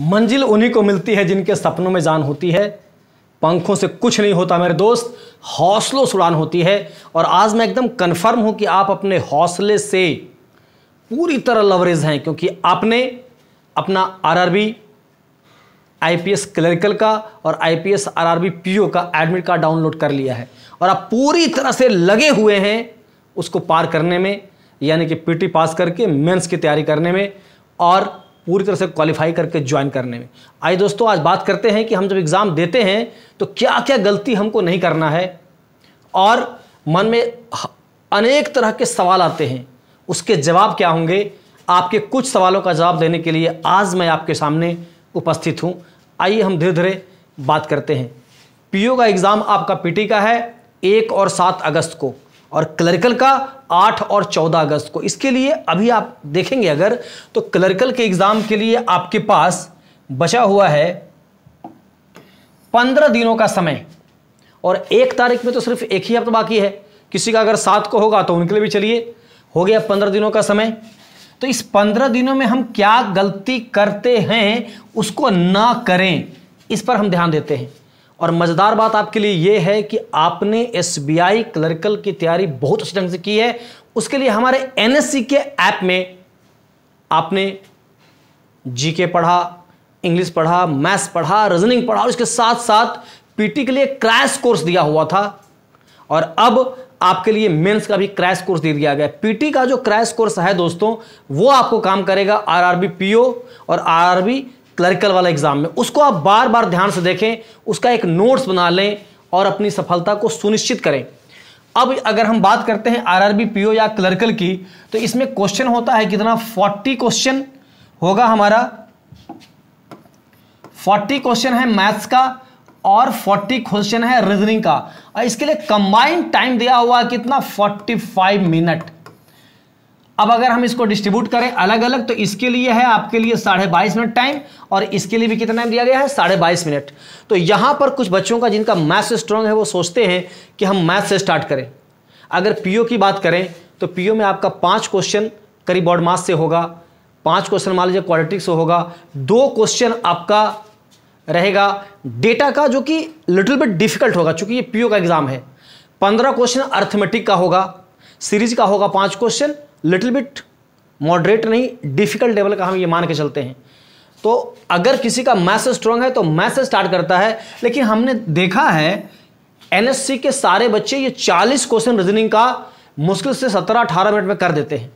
मंजिल उन्हीं को मिलती है जिनके सपनों में जान होती है पंखों से कुछ नहीं होता मेरे दोस्त हौसलों से उड़ान होती है और आज मैं एकदम कन्फर्म हूं कि आप अपने हौसले से पूरी तरह लवरेज हैं क्योंकि आपने अपना आरआरबी आईपीएस क्लरिकल का और आईपीएस आरआरबी पीओ का एडमिट कार्ड डाउनलोड कर लिया है और आप पूरी तरह से लगे हुए हैं उसको पार करने में यानी कि पीटी पास करके मेंस की तैयारी करने में और पूरी तरह से क्वालिफाई करके ज्वाइन करने में आइए दोस्तों आज बात करते हैं कि हम जब एग्ज़ाम देते हैं तो क्या क्या गलती हमको नहीं करना है और मन में अनेक तरह के सवाल आते हैं उसके जवाब क्या होंगे आपके कुछ सवालों का जवाब देने के लिए आज मैं आपके सामने उपस्थित हूँ आइए हम धीरे धीरे बात करते हैं पीओ का एग्ज़ाम आपका पीटी का है एक और सात अगस्त को और क्लर्कल का 8 और 14 अगस्त को इसके लिए अभी आप देखेंगे अगर तो क्लर्कल के एग्ज़ाम के लिए आपके पास बचा हुआ है पंद्रह दिनों का समय और एक तारीख में तो सिर्फ एक ही हफ्ता बाकी है किसी का अगर सात को होगा तो उनके लिए भी चलिए हो गया पंद्रह दिनों का समय तो इस पंद्रह दिनों में हम क्या गलती करते हैं उसको ना करें इस पर हम ध्यान देते हैं और मज़ेदार बात आपके लिए यह है कि आपने एस बी आई क्लर्कल की तैयारी बहुत अच्छे ढंग से की है उसके लिए हमारे एन एस सी के ऐप में आपने जी के पढ़ा इंग्लिश पढ़ा मैथ्स पढ़ा रीजनिंग पढ़ा और उसके साथ साथ पीटी के लिए क्रैश कोर्स दिया हुआ था और अब आपके लिए मेंस का भी क्रैश कोर्स दे दिया गया पीटी का जो क्रैश कोर्स है दोस्तों वो आपको काम करेगा आरआरबी पीओ और आरआरबी क्लरिकल वाला एग्जाम में उसको आप बार बार ध्यान से देखें उसका एक नोट्स बना लें और अपनी सफलता को सुनिश्चित करें अब अगर हम बात करते हैं आरआरबी पीओ या क्लर्कल की तो इसमें क्वेश्चन होता है कितना फोर्टी क्वेश्चन होगा हमारा फोर्टी क्वेश्चन है मैथ्स का और फोर्टी क्वेश्चन है रीजनिंग का और इसके लिए कंबाइंड टाइम दिया हुआ कितना फोर्टी फाइव मिनट अब अगर हम इसको डिस्ट्रीब्यूट करें अलग अलग तो इसके लिए है आपके लिए साढ़े बाईस मिनट टाइम और इसके लिए भी कितना टाइम दिया गया है साढ़े बाईस मिनट तो यहाँ पर कुछ बच्चों का जिनका मैथ स्ट्रांग है वो सोचते हैं कि हम मैथ से स्टार्ट करें अगर पीओ की बात करें तो पीओ में आपका पाँच क्वेश्चन करीब बॉर्ड मास से होगा पाँच क्वेश्चन मान लीजिए क्वालिटिक्स से होगा दो क्वेश्चन आपका रहेगा डेटा का जो कि लिटिल बिट डिफिकल्ट होगा चूंकि ये पीओ का एग्ज़ाम है पंद्रह क्वेश्चन अर्थमेटिक का होगा सीरीज का होगा पाँच क्वेश्चन लिटिल बिट मॉडरेट नहीं डिफिकल्ट लेवल का हम ये मान के चलते हैं तो अगर किसी का मैथ स्ट्रांग है तो मैथ स्टार्ट करता है लेकिन हमने देखा है एनएससी के सारे बच्चे ये 40 क्वेश्चन रीजनिंग का मुश्किल से 17-18 मिनट में कर देते हैं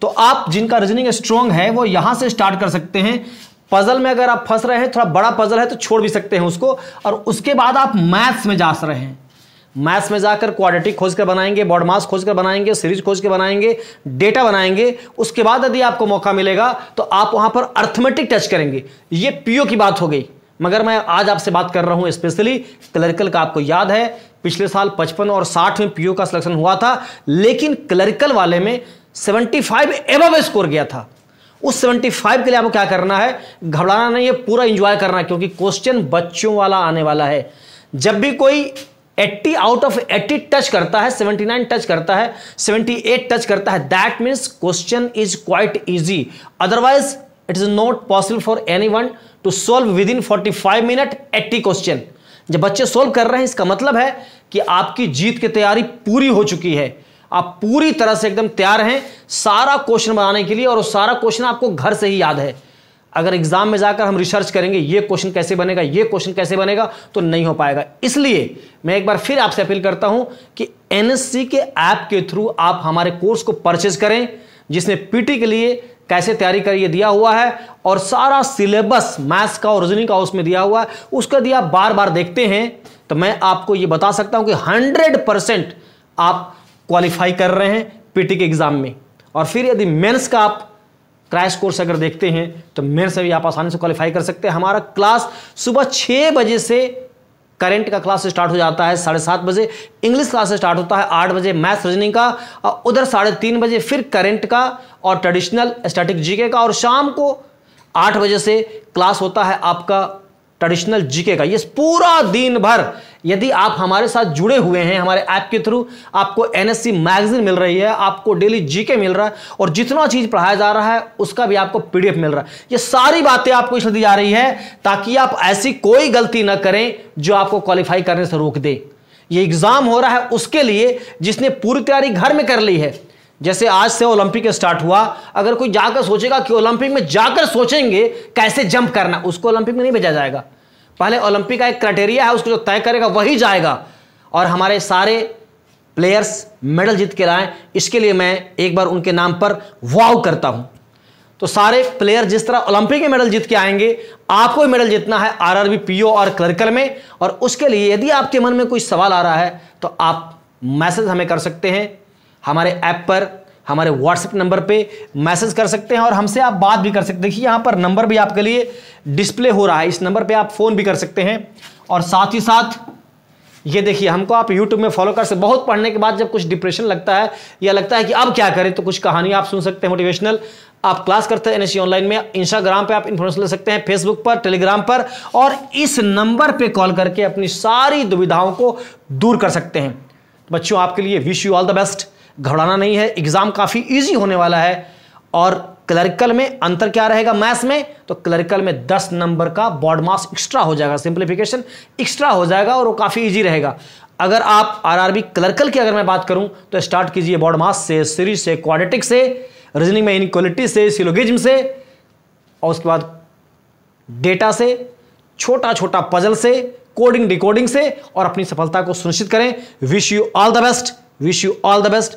तो आप जिनका रीजनिंग स्ट्रांग है वो यहां से स्टार्ट कर सकते हैं पजल में अगर आप फंस रहे हैं थोड़ा बड़ा पजल है तो छोड़ भी सकते हैं उसको और उसके बाद आप मैथ्स में जा रहे हैं मैथ्स में जाकर क्वाड्रेटिक खोज कर बनाएंगे बॉड मास खोज कर बनाएंगे सीरीज खोज के बनाएंगे डेटा बनाएंगे उसके बाद यदि आपको मौका मिलेगा तो आप वहां पर अर्थमेटिक टच करेंगे ये पीओ की बात हो गई मगर मैं आज आपसे बात कर रहा हूं स्पेशली क्लरिकल का आपको याद है पिछले साल पचपन और साठ में पीओ का सिलेक्शन हुआ था लेकिन क्लरिकल वाले में सेवेंटी फाइव एबव स्कोर गया था उस 75 के लिए आपको क्या करना है घबराना नहीं है पूरा इंजॉय करना क्योंकि क्वेश्चन बच्चों वाला आने वाला है जब भी कोई 80 आउट ऑफ 80 टच करता है 79 टच करता है 78 टच करता है that means question is quite easy otherwise it is not possible for anyone to solve within forty five minute eighty question जब बच्चे सोल्व कर रहे हैं इसका मतलब है कि आपकी जीत की तैयारी पूरी हो चुकी है आप पूरी तरह से एकदम तैयार हैं सारा क्वेश्चन बनाने के लिए और सारा क्वेश्चन आपको घर से ही याद है अगर एग्जाम में जाकर हम रिसर्च करेंगे ये क्वेश्चन कैसे बनेगा ये क्वेश्चन कैसे बनेगा तो नहीं हो पाएगा इसलिए मैं एक बार फिर आपसे अपील करता हूं कि एनएससी के ऐप के थ्रू आप हमारे कोर्स को परचेज करें जिसने पीटी के लिए कैसे तैयारी करिए दिया हुआ है और सारा सिलेबस मैथ्स का और रीजनिंग का उसमें दिया हुआ है उसका दिया बार बार देखते हैं तो मैं आपको ये बता सकता हूं कि हंड्रेड परसेंट आप क्वालिफाई कर रहे हैं पीटी के एग्जाम में और फिर यदि मेन्स का आप क्रैश कोर्स अगर देखते हैं तो मेरे से भी आप आसानी से क्वालिफाई कर सकते हैं हमारा क्लास सुबह छः बजे से करंट का क्लास स्टार्ट हो जाता है साढ़े सात बजे इंग्लिश क्लास स्टार्ट होता है आठ बजे मैथ रीजनिंग का और उधर साढ़े तीन बजे फिर करंट का और ट्रेडिशनल स्टैटिक जीके का और शाम को आठ बजे से क्लास होता है आपका ट्रेडिशनल जीके का ये पूरा दिन भर यदि आप हमारे साथ जुड़े हुए हैं हमारे ऐप के थ्रू आपको एनएससी मैगजीन मिल रही है आपको डेली जीके मिल रहा है और जितना चीज़ पढ़ाया जा रहा है उसका भी आपको पीडीएफ मिल रहा है ये सारी बातें आपको इसलिए दी जा रही है ताकि आप ऐसी कोई गलती ना करें जो आपको क्वालिफाई करने से रोक दे ये एग्ज़ाम हो रहा है उसके लिए जिसने पूरी तैयारी घर में कर ली है जैसे आज से ओलंपिक स्टार्ट हुआ अगर कोई जाकर सोचेगा कि ओलंपिक में जाकर सोचेंगे कैसे जंप करना उसको ओलंपिक में नहीं भेजा जाएगा पहले ओलंपिक का एक क्राइटेरिया है उसको जो तय करेगा वही जाएगा और हमारे सारे प्लेयर्स मेडल जीत के लाए इसके लिए मैं एक बार उनके नाम पर वाव करता हूं तो सारे प्लेयर जिस तरह ओलंपिक में मेडल जीत के आएंगे आपको मेडल जीतना है आरआरबी पीओ और क्लर्कल में और उसके लिए यदि आपके मन में कोई सवाल आ रहा है तो आप मैसेज हमें कर सकते हैं हमारे ऐप पर हमारे व्हाट्सएप नंबर पे मैसेज कर सकते हैं और हमसे आप बात भी कर सकते हैं देखिए यहाँ पर नंबर भी आपके लिए डिस्प्ले हो रहा है इस नंबर पे आप फ़ोन भी कर सकते हैं और साथ ही साथ ये देखिए हमको आप यूट्यूब में फॉलो कर सकते बहुत पढ़ने के बाद जब कुछ डिप्रेशन लगता है या लगता है कि अब क्या करें तो कुछ कहानी आप सुन सकते हैं मोटिवेशनल आप क्लास करते हैं एन ऑनलाइन में इंस्टाग्राम पे आप इन्फॉर्मेशन ले सकते हैं फेसबुक पर टेलीग्राम पर और इस नंबर पे कॉल करके अपनी सारी दुविधाओं को दूर कर सकते हैं बच्चों आपके लिए wish you all the best घबराना नहीं है एग्ज़ाम काफ़ी ईजी होने वाला है और क्लरिकल में अंतर क्या रहेगा मैथ्स में तो क्लरिकल में 10 नंबर का बॉड मास एक्स्ट्रा हो जाएगा सिंप्लीफिकेशन एक्स्ट्रा हो जाएगा और वो काफ़ी ईजी रहेगा अगर आप आरआरबी क्लर्कल की अगर मैं बात करूं तो स्टार्ट कीजिए बॉड मास से सीरीज से क्वाड्रेटिक से रीजनिंग में इनक्वालिटी से सिलोगिज्म से और उसके बाद डेटा से छोटा छोटा पजल से कोडिंग डिकोडिंग से और अपनी सफलता को सुनिश्चित करें wish you all the best wish you all the best